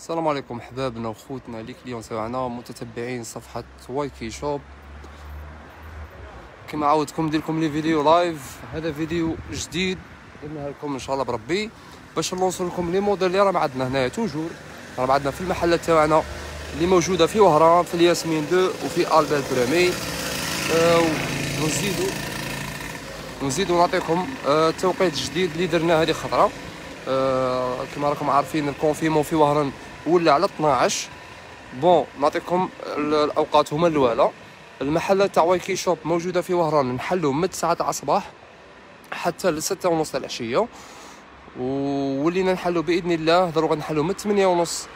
السلام عليكم حبابنا وخوتنا لي كليون تاعنا متتبعين صفحه وايكي شوب كما عودتكم ندير لكم لي فيديو لايف هذا فيديو جديد درناه لكم ان شاء الله بربي باش نوصل لكم لي موديل اللي راه عندنا هنايا توجور راه عندنا في المحل تاعنا اللي موجوده في وهران في الياسمين دو وفي البير برامي آه ونزيدو نزيدو نعطيكم آه توقيت جديد اللي درناه هذه خطره آه كما راكم عارفين الكونفيمون في وهران ولا على 12 بون نعطيكم الاوقات هما الاولى المحل تاع وايكي شوب موجوده في وهران نحلو من 9 تاع الصباح حتى ل 6 ونص العشيه ولينا نحلو باذن الله ضروري نحلو من 8 ونص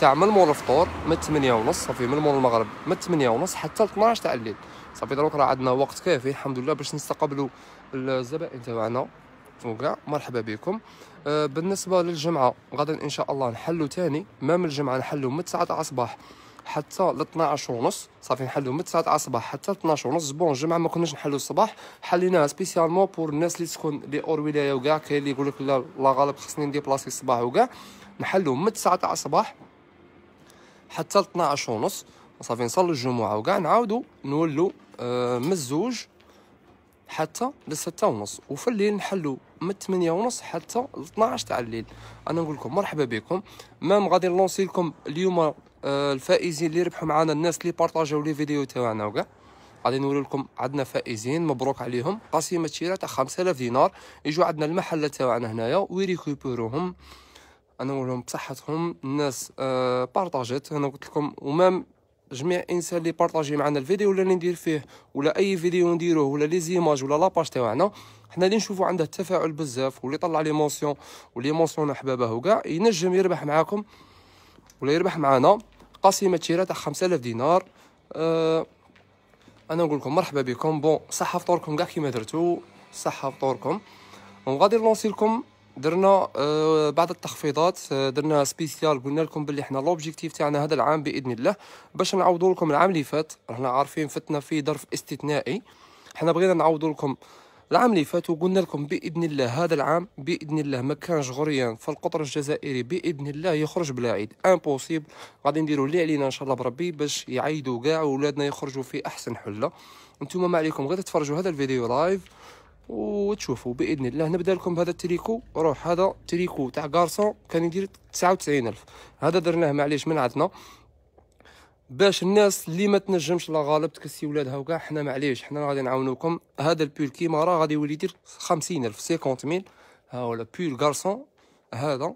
تاع من مول الفطور من 8 ونص صافي من مول المغرب من 8 ونص حتى ل 12 تاع الليل صافي دروك راه عندنا وقت كافي الحمد لله باش نستقبلوا الزبائن تاعنا وكاع مرحبا بكم آه، بالنسبه للجمعه غدا ان شاء الله نحلو تاني ما من الجمعه نحلو من تسعة الصباح حتى ل 12 ونص صافي نحلو من 9 الصباح حتى 12 ونص بون الجمعه ما كناش نحلو الصباح حليناها سبيسيالمون بور الناس اللي تسكن لي اور ولايه وكاع كاين اللي يقول لك لا لا غالب خصني نديبلاسي الصباح وكاع نحلو من 9 الصباح حتى ل 12 ونص صافي نصلي الجمعه وكاع نعاودو نولو آه من الزوج حتى لستة ونص وفي الليل نحلو من 8 ونص حتى ل 12 تاع الليل انا نقول لكم مرحبا بكم مام غادي نلونسي لكم اليوم آه، الفائزين اللي ربحوا معنا الناس اللي بارطاجاو لي فيديو تاعنا وكاع غادي نوري لكم عندنا فائزين مبروك عليهم قسيمه شراء تاع 5000 دينار يجوا عندنا المحل تاعنا هنايا ويريكوبيروهم انا نقول لهم بصحتهم الناس آه، بارطاجات انا قلت لكم ومام جميع انسان اللي بارطاجي معنا الفيديو ولا اللي ندير فيه ولا اي فيديو نديروه ولا لي زيماج ولا لاباج تاعنا حنا اللي نشوفوا عنده تفاعل بزاف واللي طلع لي مونسيون واللي مونسيون احبابه وكاع ينجم يربح معاكم ولا يربح معانا قسيمه شراء تاع 5000 دينار أه انا نقول لكم مرحبا بكم بون صحه فطوركم كاع كيما درتو صحه فطوركم وغادي نلونسي لكم درنا آه، بعض التخفيضات آه، درنا سبيسيال قلنا لكم باللي حنا لوبجيكتيف تاعنا هذا العام باذن الله باش نعوضوا لكم العام اللي فات رانا عارفين فتنا في ظرف استثنائي حنا بغينا نعوضوا لكم العام اللي فات وقلنا لكم باذن الله هذا العام باذن الله ما كانش غريان فالقطر الجزائري باذن الله يخرج بلا عيد امبوسيبل غادي نديروا اللي علينا ان شاء الله بربي باش يعيدوا كاع ولادنا يخرجوا في احسن حله انتم ما عليكم غير تتفرجوا هذا الفيديو لايف وتشوفوا باذن الله نبدا لكم بهذا التريكو روح هذا تريكو تاع كارسون كان يدير 99000 هذا درناه معليش من عندنا باش الناس اللي ما تنجمش لا غالب تكسي ولادها وكاع حنا معليش حنا غادي نعاونوكم هذا البول كيما راه غادي يولي يدير 50000 50000 ها هو البول كارسون هذا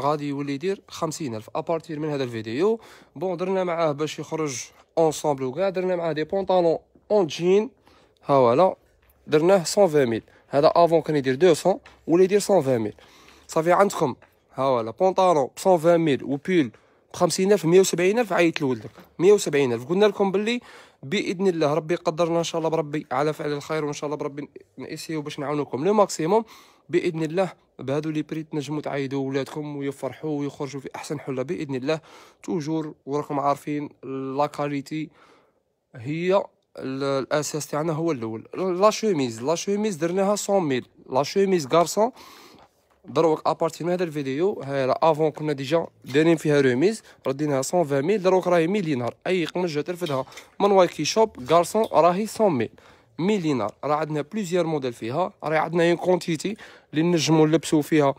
غادي يولي يدير 50000 ابارتير من هذا الفيديو بون درنا معاه باش يخرج اونصومبل وكاع درنا معاه دي بونطالون اون جين ها هو درناه 120000 هذا افون كان يدير 200 ولا يدير 120000 صافي عندكم ها هو لا بونطالون ب 120000 وبول ب 50000 170000 عيط لولدك 170000 قلنا لكم باللي باذن الله ربي قدرنا ان شاء الله بربي على فعل الخير وان شاء الله بربي نسيو باش نعاونوكم لو ماكسيموم باذن الله بهذو لي بري تنجموا تعايدوا ولادكم ويفرحوا ويخرجوا في احسن حله باذن الله توجور وراكم عارفين لا كاليتي هي الاساس تاعنا هو الاول لا شوميز لا شوميز درناها 100000 ميل لا شوميز غارسون دروك ابارتي من هذا الفيديو هاي راه افون كنا ديجا دايرين فيها روميز رديناها 120000 ميل دروك راهي 100 دينار اي قمجه ترفدها من وايكي شوب غارسون راهي 100000 ميل 100 دينار راه عندنا بليزيور موديل فيها راه عندنا اون كونتيتي اللي نجمو نلبسو فيها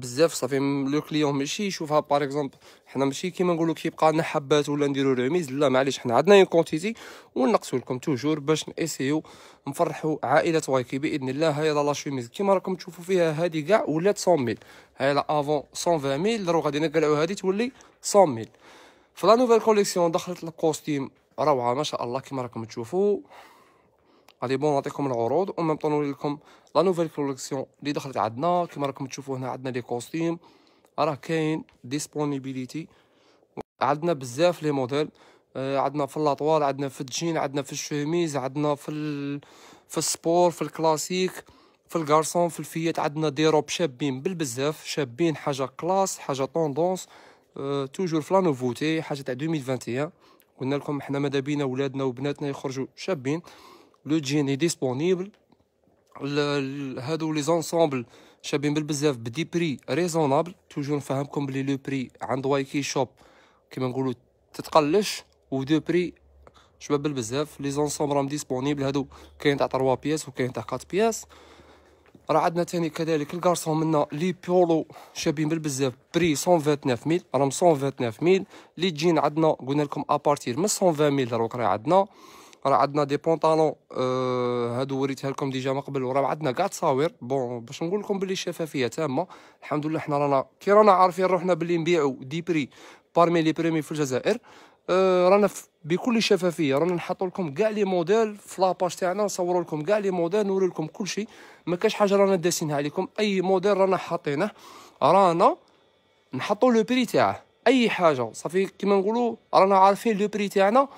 بزاف صافي لو كليون ماشي يشوفها بار اكزومبل حنا ماشي كيما نقولوا كيبقى لنا حبات ولا نديرو ريميز لا معليش حنا عندنا اون كونتيتي ونقصوا لكم توجور باش نسيو نفرحوا عائله وايكي باذن الله هاي لا شوميز كيما راكم تشوفوا فيها هذه كاع ولات 100 هاي لا افون 120 ميل درو غادي نقلعوا هذه تولي 100 ميل فلا نوفيل كوليكسيون دخلت الكوستيم روعه ما شاء الله كيما راكم تشوفوا غادي بون نعطيكم العروض ميم طون لكم لا نوفيل كولكسيون اللي دخلت عندنا كما راكم تشوفوا هنا عندنا لي كوستيم راه كاين ديسپونيبيليتي عندنا بزاف لي موديل آه، عندنا في لاطوال عندنا في الجين عندنا في الشوميز عندنا في ال... في السبور في الكلاسيك في الكارسون في الفيات عندنا دي روب شابين بالبزاف شابين حاجه كلاس حاجه طوندونس أه... توجور في لا نوفوتي حاجه تاع 2021 قلنا لكم حنا ماذا بينا ولادنا وبناتنا يخرجوا شابين لو اي ديسبونيبل هادو لي زونسومبل شابين بالبزاف بدي بري ريزونابل توجور نفهمكم بلي لو بري عند وايكي شوب كيما نقولوا تتقلش و دو بري شباب بالبزاف لي زونسومبل راهم ديسبونيبل هادو كاين تاع 3 بياس وكاين تاع 4 بياس راه عندنا ثاني كذلك الكارسون منا لي بيولو شابين بالبزاف بري 129000 ميل راهم 129000 ميل لي جين عندنا قلنا لكم ابارتير من 120000 ميل دروك راه عندنا راه عندنا دي بونطالون آه هادو وريتها لكم ديجا من قبل وراه عندنا كاع تصاوير بون باش نقول لكم بلي الشفافيه تامه الحمد لله حنا رانا كي رانا عارفين روحنا باللي نبيعوا دي بري بارمي لي بريمي في الجزائر آه رانا بكل شفافيه رانا نحطوا لكم كاع لي موديل في لاباج تاعنا نصوروا لكم كاع لي موديل نوري لكم كل شيء ما كاش حاجه رانا داسينها عليكم اي موديل رانا حاطينه رانا نحطوا لو بري تاعه اي حاجه صافي كيما نقولوا رانا عارفين لو بري تاعنا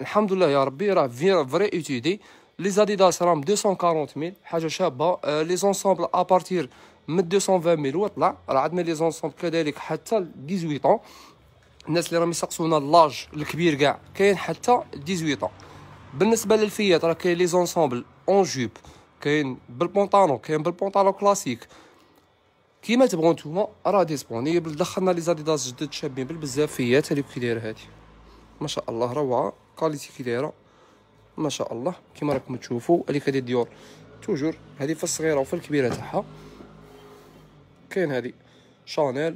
الحمد لله يا ربي راه فري اتيدي لي زاديداس راهم 240000 ميل حاجه شابه آه لي زونسومبل ابارتير من 220000 ميل وطلع راه عندنا لي زونسومبل كذلك حتى 18 طون الناس اللي راهم يسقسونا اللاج الكبير كاع كاين حتى 18 طون بالنسبه للفيات راه كاين لي زونسومبل اون جوب كاين بالبونطالون كاين بالبونطالون كلاسيك كيما تبغوا نتوما راه ديسبونيبل دخلنا لي زاديداس جدد شابين بالبزاف فيات هذيك كي داير هذه ما شاء الله روعه كاليتي كي دايره ما شاء الله كما راكم تشوفوا هذيك هذه ديور توجور هذه في الصغيره وفي الكبيره تاعها كاين هذه شانيل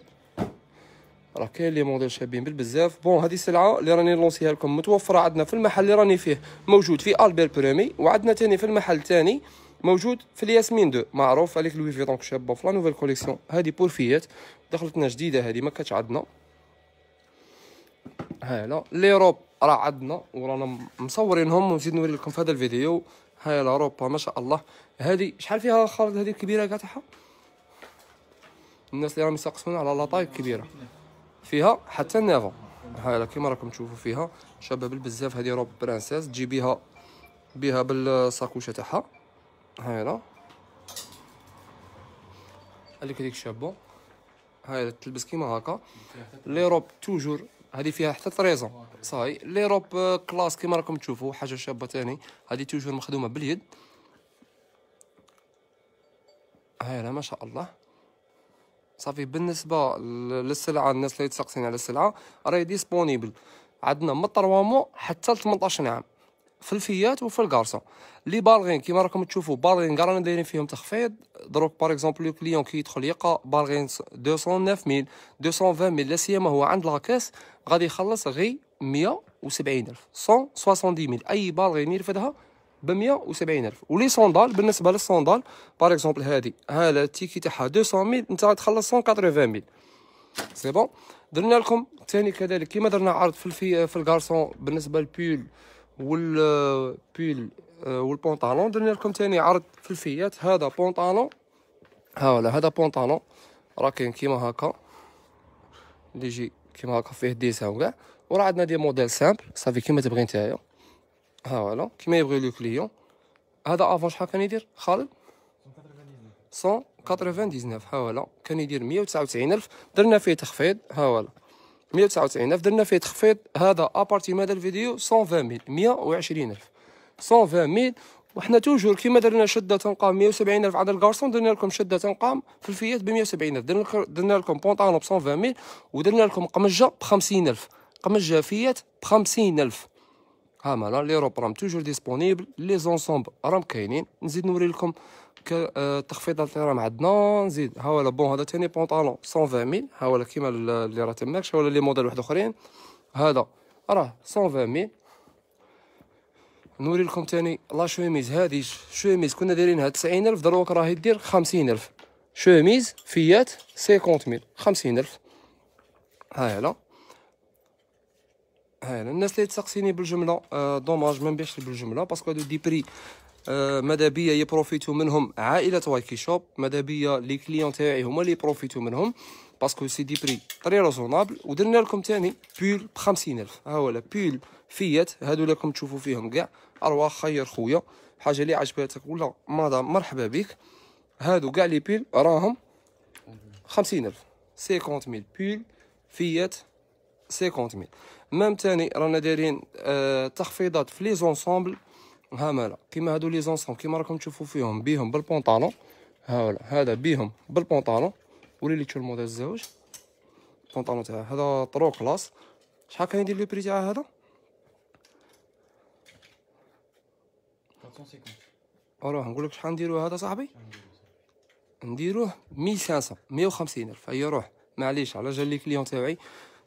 راه كاين لي موديل شابين بالبزاف بون هذه السلعه اللي راني نلونسيها لكم متوفره عندنا في المحل اللي راني فيه موجود في البير برومي وعندنا ثاني في المحل الثاني موجود في الياسمين دو معروف عليك لوي دونك شابه في لا نوفيل كوليكسيون هذه بورفيات دخلتنا جديده هذه ما كانتش عندنا ها هنا ليروب راه عندنا ورانا مصورينهم ونزيد نوري لكم في هذا الفيديو ها هي اوروبا ما شاء الله هذه شحال فيها خالد هذه كبيره كاع تاعها الناس اللي راهم يسقسون على لاطاي كبيره فيها حتى النافا ها كيما راكم تشوفوا فيها شباب بزاف هذه روب برانسيس تجي بها بها بالساكوشه تاعها ها هنا هذيك هذيك شابه هي تلبس كيما هكا لي روب توجور هذه فيها حتى طريزون صاي لي روب آه، كلاس كيما راكم تشوفوا حاجه شابه ثاني هذه توجور مخدومه باليد هايله ما شاء الله صافي بالنسبه للسلعه الناس اللي تسقسين على السلعه راهي ديسبونيبل عندنا من 3 مو حتى ل 18 عام في الفيات وفي الكارسون لي بالغين كيما راكم تشوفوا بالغين كاع دايرين فيهم تخفيض دروك باغ اكزومبل لو كليون كي يدخل يلقى بالغين 209000 220000 لا سيما هو عند لاكاس غادي يخلص غي 170000 170000 اي بالغين يرفدها ب 170000 ولي صوندال بالنسبه للصوندال باغ اكزومبل هادي ها لا تيكي تاعها 200000 انت غتخلص 180000 سي بون درنا لكم ثاني كذلك كيما درنا عرض في الفي في الكارسون بالنسبه للبول والبيل آه، والبونطالون درنا لكم تاني عرض في الفيات هذا بونطالون ها ولا هذا بونطالون راه كاين كيما هكا اللي يجي كيما هكا فيه ديسان وكاع وراه عندنا دي موديل سامبل صافي كيما تبغي نتايا ها ولا كيما يبغي لو كليون هذا افون شحال كان يدير خالد 199 ها ولا كان يدير 199000 درنا فيه تخفيض ها ولا 199 درنا فيه تخفيض هذا ابارتي مدى الفيديو 120 ميل 120 الف 120 ميل وحنا توجور كيما درنا شده تنقام 170 الف عند الكارسون درنا لكم شده تنقام في الفيات ب 170 الف درنا لكم بونطانو ب 120 ميل ودرنا لكم قمجه ب 50 الف قمجه فيات ب 50 الف ها مالا لي روب راهم توجور ديسبونيبل لي زونسومب راهم كاينين نزيد نوري لكم تخفيض الترام عندنا نزيد ها هو بون هذا ثاني بونطالون 120000 ها هو كيما اللي راه تماك ولا لي موديل واحد اخرين هذا راه 120000 نوري لكم ثاني لا شوميز هذه شوميز كنا دايرينها 90000 دروك راهي دير 50000 شوميز فيات 50000 50000 ها هي لا ها الناس اللي تسقسيني بالجمله دوماج ما نبيعش بالجمله باسكو هادو دي بري آه، ماذا بيا يبروفيتو منهم عائله وايكي شوب ماذا بيا لي كليون تاعي هما لي يبروفيتو منهم باسكو سي دي بري طري ريزونابل ودرنا لكم تاني بول ب 50000 ها هو لا بول فيات هادو راكم تشوفوا فيهم كاع ارواح خير خويا حاجه اللي عجبتك ولا مادا مرحبا بك هادو كاع لي بول راهم 50000 50000 بول فيات 50000 مام تاني رانا دايرين آه تخفيضات في لي زونسومبل هامله كيما هادو لي زونسون كيما راكم تشوفوا فيهم بيهم بالبونطالون هاولا هذا بيهم بالبونطالون ولي لي الموديل الزوج البونطالون تاعها هذا طرو كلاس شحال كان يدير لو بري تاع هذا 350 اروح نقول لك شحال نديرو هذا صاحبي نديروه 1500 150000 هيا روح معليش على جال لي كليون تاعي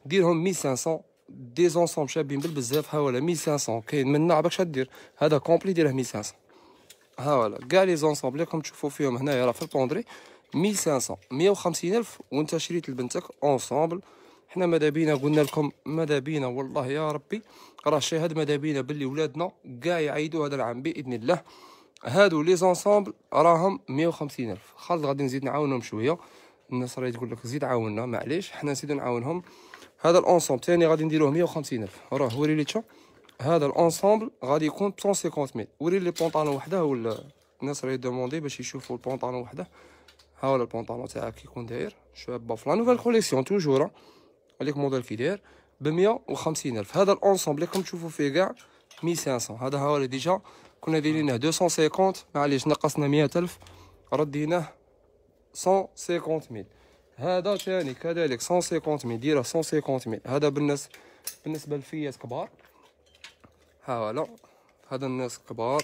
ديرهم 1500 دي زونسوم شابين بالبزاف ها حوالي 1500 كاين منا عباك دير هذا كومبلي ديره 1500 ها ولا كاع لي زونسومب اللي راكم تشوفوا فيهم هنايا راه في البوندري 1500 150 الف وانت شريت لبنتك اونسومبل حنا ماذا بينا قلنا لكم ماذا بينا والله يا ربي راه شاهد ماذا بينا باللي ولادنا كاع يعيدوا هذا العام باذن الله هادو لي زونسومبل راهم 150 الف خلاص غادي نزيد نعاونهم شويه الناس راهي تقول لك زيد عاوننا معليش حنا نزيدو نعاونهم هذا الانسومبل ثاني غادي نديروه 150000 راه وري لي تشو هذا الانسومبل غادي يكون 150000 وري لي بونطالون وحده ولا الناس راهي دوموندي باش يشوفوا البونطالون وحده ها هو البونطالون تاعك يكون داير شابه في لا نوفيل كوليكسيون توجور عليك موديل كي داير ب 150000 هذا الانسومبل راكم تشوفوا فيه كاع 1500 هذا ها ولا ديجا كنا دايرينه 250 معليش نقصنا 100000 رديناه 150000 هذا ثاني كذلك 150 مي ديره 150 مي هذا بالنسبه بالنسبه للفيات كبار ها لا هذا الناس كبار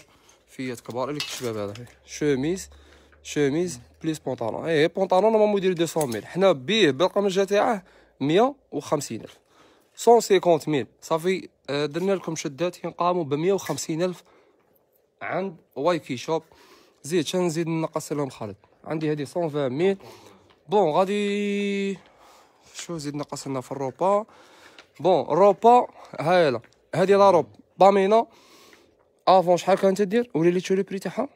فيات كبار اللي الشباب هذا شوميز شوميز بليس بونطالون اي بونطالون نورمالمون يدير 200 ميل حنا بيه بالقمه الجاتعه 150 الف 150 ميل صافي آه، درنا لكم شدات ينقاموا ب 150 الف عند واي كي شوب زيد شنزيد نقص لهم خالد عندي هذه 120 ميل بون غادي شو زيد نقص لنا في الروبا بون روبا هايله هذه لا روب بامينا افون شحال كانت دير ولي لي تشوري بري تاعها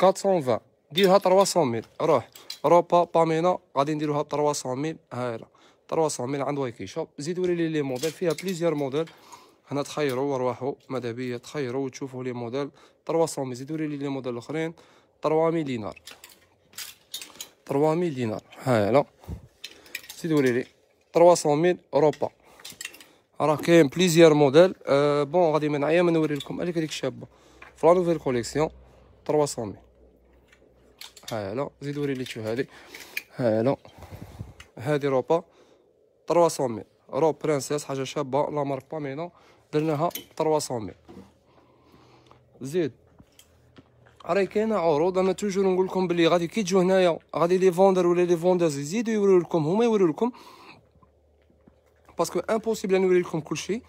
420 ديرها 300 ميل روح روبا بامينا غادي نديروها 300 ميل هايله 300 ميل عند وايكي شوب زيد ولي لي لي موديل فيها بليزيور موديل هنا تخيروا وارواحوا ماذا بيا تخيروا وتشوفوا لي موديل 300 ميل زيدوا لي لي موديل الاخرين 3 300 دينار 3000 دينار ها لا سي دوريري 300000 اوروبا راه كاين بليزيار موديل أه بون غادي من عيا ما نوري لكم هذيك هذيك شابه في لا نوفيل كوليكسيون 300000 ها لا زيد وري لي تشوف هذه ها لا هذه روبا 300000 رو برانسيس حاجه شابه لا مارك بامينا درناها 300000 زيد راهي كاينه عروض انا توجور نقول لكم بلي غادي كي تجو هنايا غادي لي فوندر ولا لي فوندرز يزيدوا يوريو لكم هما يوريو لكم باسكو امبوسيبل نوري لكم كلشي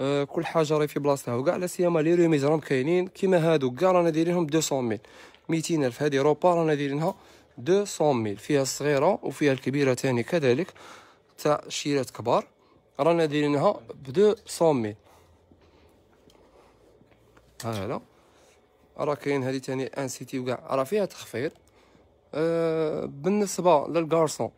آه كل حاجه راهي في بلاصتها وكاع لا سيما لي ريميز راهم كاينين كيما هادو كاع رانا دايرينهم 200000 ميل 200 الف هذه روبا رانا دايرينها 200000 ميل فيها الصغيره وفيها الكبيره تاني كذلك تاع شيرات كبار رانا دايرينها ب 200000 ميل ها راه كاين هادي تاني ان سيتي وكاع راه فيها تخفيض أه بالنسبه للكارسون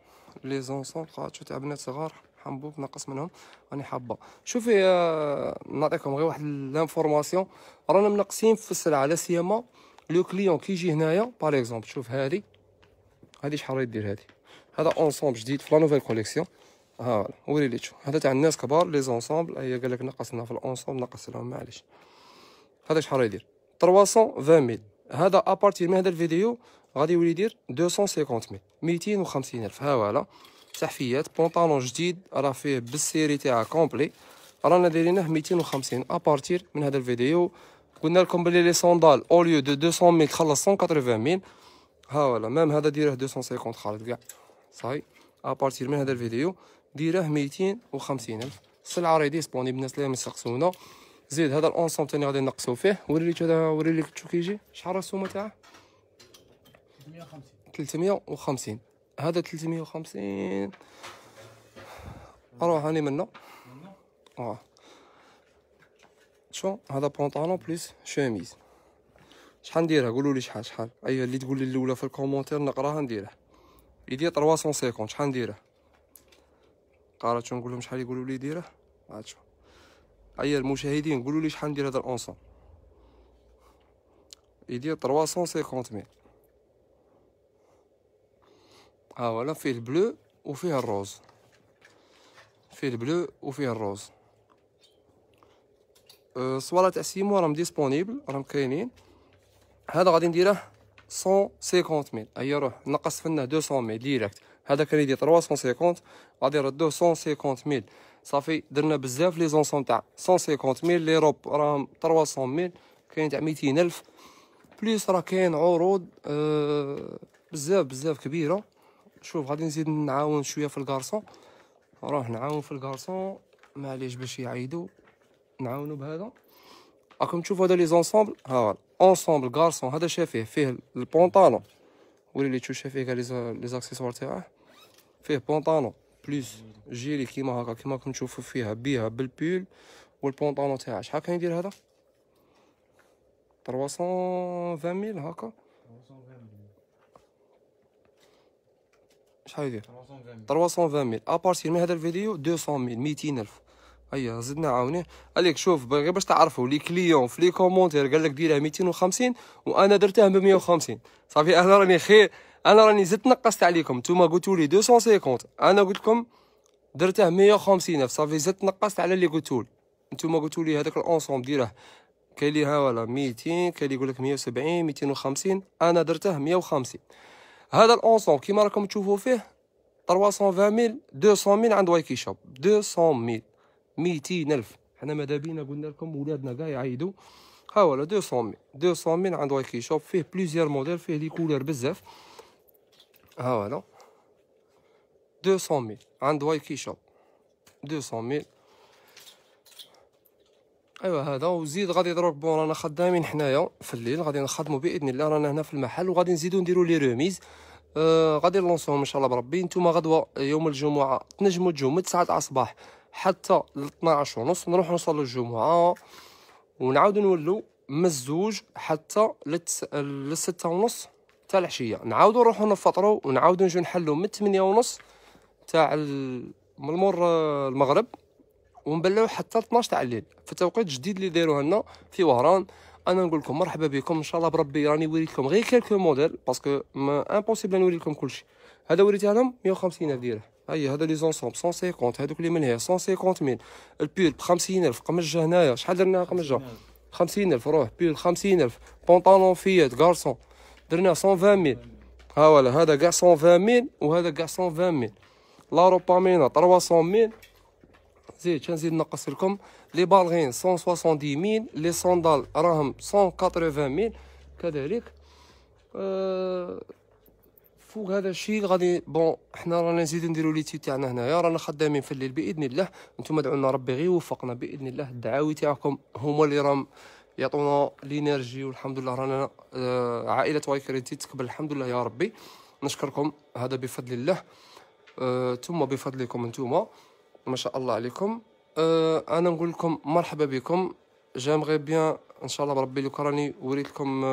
لي زونسون لقات تاع بنات صغار حنبوب ناقص منهم راني حابه شوفي أه نعطيكم غير واحد لانفورماسيون رانا منقصين في السلعه لا سيما لو كليون كيجي هنايا باغ اكزومبل شوف هادي هادي شحال راهي دير هادي هذا اونسومبل جديد في لا نوفيل كوليكسيون ها وري لي تشوف هذا تاع الناس كبار لي زونسومبل هي قال لك نقصنا في الاونسومبل نقص لهم معليش هذا شحال يدير 320 ميل هذا ابارتير من هذا الفيديو غادي يولي يدير 250 ميل 250 الف ها ولا تحفيات بونطالون جديد راه فيه بالسيري تاعها كومبلي رانا دايرينه 250 ابارتير من هذا الفيديو قلنا لكم بلي لي صوندال اوليو دو 200 ميل تخلص 180 ميل ها ولا مام هذا ديره 250 خالد كاع صاي ابارتير من هذا الفيديو ديره 250 الف سلعه راهي ديسبونيبل الناس اللي مسقسونا زيد هذا الانسوم ثاني غادي نقصو فيه وريك هذا وريك شو كيجي شحال راه السومه تاعه 350 350 هذا 350 اروح هاني منه اه شو هذا بونطالون بلس شوميز شحال نديرها قولوا لي شحال شحال اي اللي تقول لي الاولى في الكومونتير نقراها نديرها يدير 350 شحال نديرها قرات نقول لهم شحال يقولوا لي ديرها عاد شو ايا المشاهدين قولوا لي شحال ندير هذا الانصون يدير 350 ميل ها آه، ولا فيه البلو وفيه الروز فيه البلو وفيه الروز الصوالة أه، تاع سيمو راهم ديسبونيبل راهم كاينين هذا غادي نديره 150 ميل هيا روح نقص فنه 200 ميل ديريكت هذا كان يدير 350 غادي نردوه 150 ميل صافي درنا بزاف لي زونسون تاع 150 ميل لي روب راهم 300 ميل كاين تاع 200 الف بليس راه كاين عروض أه بزاف بزاف كبيره شوف غادي نزيد نعاون شويه في الكارسون نروح نعاون في الكارسون معليش باش يعيدو نعاونو بهذا راكم تشوفوا هذا لي زونسومبل ها اونسومبل كارسون هذا شافيه فيه البونطالون ولي اللي تشوف شافيه كاع لي زاكسيسوار تاعه فيه بونطالون بلوس جيلي كيما هكا كيما راكم تشوفوا فيها بيها بالبول والبونطالون تاعها شحال كان يدير هذا 320000 ميل هكا شحال يدير 320000 ميل ابارتير من هذا الفيديو 200000 200000 200 ايا زدنا عاوني عليك شوف غير باش تعرفوا لي كليون في لي كومونتير قال لك ديرها 250 وانا درتها ب 150 صافي انا راني خير انا راني زدت نقصت عليكم نتوما قلتوا لي 250 انا قلت لكم درته 150 صافي زدت نقصت على اللي قلتوا لي نتوما قلتوا لي هذاك الانصوم ديره كاين لي ها ولا 200 كاين اللي يقول لك 170 250 انا درته 150 هذا الانصوم كيما راكم تشوفوا فيه 320000 200000 عند وايكي شوب 200000 200000 حنا ماذا بينا قلنا لكم ولادنا كاع يعيدوا ها ولا 200000 200000 عند وايكي شوب فيه بليزيور موديل فيه لي كولور بزاف ها هنا 200 ميل عند كي شوب 200 ميل ايوا هذا وزيد غادي يضرب بون رانا خدامين حنايا في الليل غادي نخدموا باذن الله رانا هنا في المحل وغادي نزيدو نديرو لي روميز آه غادي نلونسوهم ان شاء الله بربي نتوما غدوه يوم الجمعه تنجموا تجوا من 9 الصباح حتى ل 12 ونص نروحوا نصلوا الجمعه ونعاودوا نولو من الزوج حتى ل 6 ونص تاع العشيه نعاودو نروحو نفطرو ونعاودو نجو نحلو من 8 ونص تاع المور المغرب ونبلعو حتى 12 تاع الليل في توقيت جديد اللي دايروه لنا في وهران انا نقول لكم مرحبا بكم ان شاء الله بربي راني وريت لكم غير كيلكو موديل باسكو ما امبوسيبل نوري لكم كلشي هذا وريتها لهم 150 الف درهم هيا هذا لي زونسومب 150 هذوك اللي من هي 150 150000 البيل ب 50 الف قمجه هنايا شحال درناها قمجه 50 الف روح بيل 50 الف بونطالون فيات غارسون درنا 120 ميل ها ولا هذا كاع 120 ميل وهذا كاع 120 ميل لا روبامينا 300 ميل زيد نزيد نقص لكم لي بالغين 170 ميل لي صندال راهم 180 ميل كذلك آه، فوق هذا الشيء غادي بون حنا رانا نزيد نديرو لي تي تاعنا هنايا رانا خدامين في الليل باذن الله نتوما دعونا ربي غير يوفقنا باذن الله الدعاوي تاعكم هما اللي راهم يعطونا لينيرجي والحمد لله رانا آه، عائله واي كريدي تكبر الحمد لله يا ربي نشكركم هذا بفضل الله آه، ثم بفضلكم انتوما ما شاء الله عليكم آه، انا نقول لكم مرحبا بكم جامغي بيان ان شاء الله بربي لو راني وريت لكم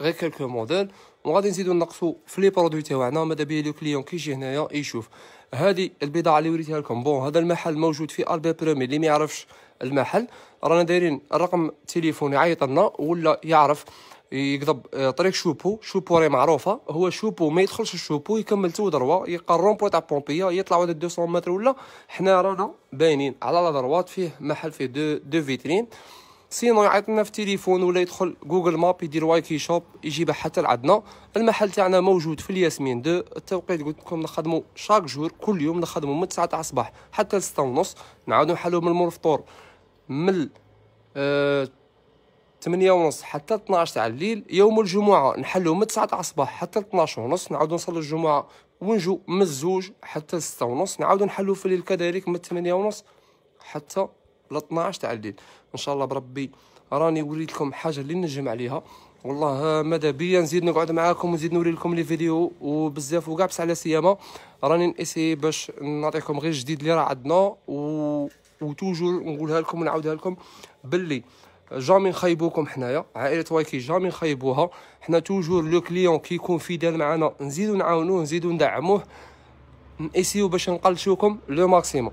غير كالكو موديل وغادي نزيدو نقصو في لي برودوي تاعنا ماذا بيا لو كليون كيجي هنايا يشوف هذه البضاعه اللي وريتها لكم بون هذا المحل موجود في البي برومي اللي ما يعرفش المحل رانا دايرين الرقم تليفوني يعيط لنا ولا يعرف يقضب آه، طريق شوبو شوبو راهي معروفه هو شوبو ما يدخلش الشوبو يكمل تو دروا يلقى الرومبوي تاع بومبيه يطلع واحد 200 متر ولا حنا رانا باينين على لا دروات فيه محل فيه دو دو فيترين سينو يعيط لنا في التليفون ولا يدخل جوجل ماب يدير وايكي شوب يجيبها حتى لعندنا المحل تاعنا موجود في الياسمين دو التوقيت قلت لكم نخدمو شاك جور كل يوم نخدمو من 9 تاع الصباح حتى 6 ونص نعاودو نحلو من المور فطور من آه ونص حتى 12 تاع الليل يوم الجمعه نحلو من 9 تاع الصباح حتى 12 ونص نعاودو نصلي الجمعه ونجو من الزوج حتى 6 ونص نعاودو نحلو في الليل كذلك من 8 ونص حتى ل 12 تاع الليل ان شاء الله بربي راني وريت لكم حاجه اللي نجم عليها والله ماذا بيا نزيد نقعد معاكم ونزيد نوري لكم لي فيديو وبزاف وكاع بس على سيامه راني نسي باش نعطيكم غير جديد اللي راه عندنا و وتوجور نقولها لكم ونعاودها لكم باللي جامي نخيبوكم حنايا عائله وايكي جامي نخيبوها حنا توجور لو كليون كيكون فيدال معنا نزيدو نعاونوه نزيدو ندعموه نأسيو باش نقلشوكم لو ماكسيموم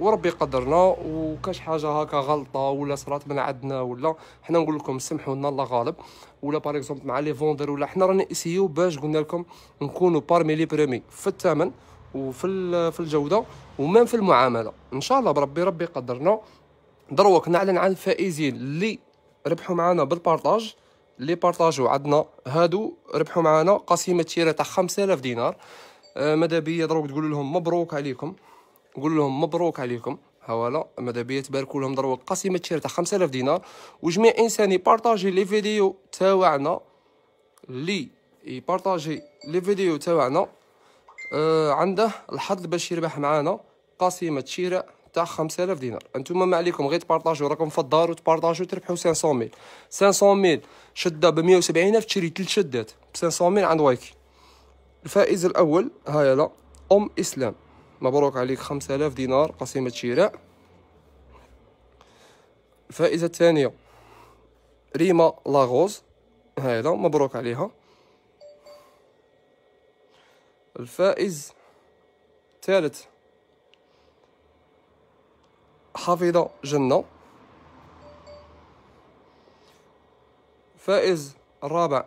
وربي قدرنا وكاش حاجه هكا غلطه ولا صرات من عندنا ولا حنا نقول لكم سمحوا لنا الله غالب ولا باغ اكزومبل مع لي فوندر ولا حنا رانا اسيو باش قلنا لكم نكونوا بارمي لي بريمي في الثمن وفي في الجوده ومام في المعامله ان شاء الله بربي ربي يقدرنا دروك نعلن عن الفائزين اللي ربحوا معنا بالبارطاج اللي بارطاجوا عندنا هادو ربحوا معنا قسيمه تيره تاع 5000 دينار آه ماذا بيا دروك تقول لهم مبروك عليكم قول لهم مبروك عليكم هوالا ماذا بيا تباركوا لهم دروك قسيمه تيره تاع 5000 دينار وجميع انسان يبارطاجي لي فيديو تاعنا اللي يبارطاجي لي فيديو تاعنا آه عنده الحظ باش يربح معانا قاسيمة شراء تاع 5000 دينار انتم ما عليكم غير تبارطاجوا راكم في الدار وتبارطاجوا تربحوا 500 ميل 500 ميل شده ب 170 الف تشري ثلاث شدات ب ميل عند وايكي الفائز الاول هاي لا ام اسلام مبروك عليك 5000 دينار قسيمه شراء الفائزه الثانيه ريما لاغوز لا مبروك عليها الفائز ثالث حافظة جنة فائز الرابع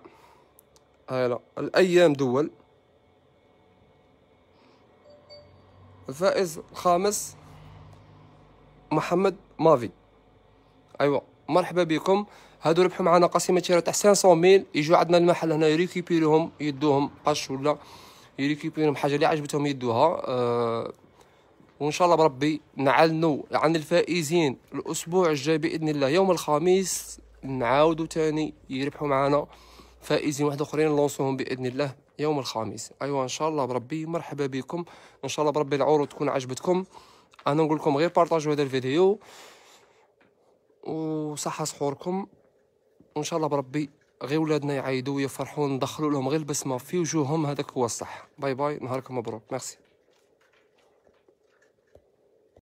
هلا آه، الأيام دول الفائز الخامس محمد مافي ايوا مرحبا بكم هادو ربحوا معنا قسيمه تاع 500 ميل يجوا عندنا المحل هنا يريكيبيريهم يدوهم قش ولا يريكيبيرهم حاجه اللي عجبتهم يدوها أه وان شاء الله بربي نعلنوا عن الفائزين الاسبوع الجاي باذن الله يوم الخميس نعاودوا تاني يربحوا معنا فائزين واحد اخرين نلونسوهم باذن الله يوم الخميس ايوا ان شاء الله بربي مرحبا بكم ان شاء الله بربي العروض تكون عجبتكم انا نقول لكم غير بارطاجوا هذا الفيديو وصحه صحوركم وان شاء الله بربي غير ولادنا يعيدوا ويفرحون ندخلوا لهم غير البسمه في وجوههم هذاك هو الصح باي باي نهاركم مبروك ميرسي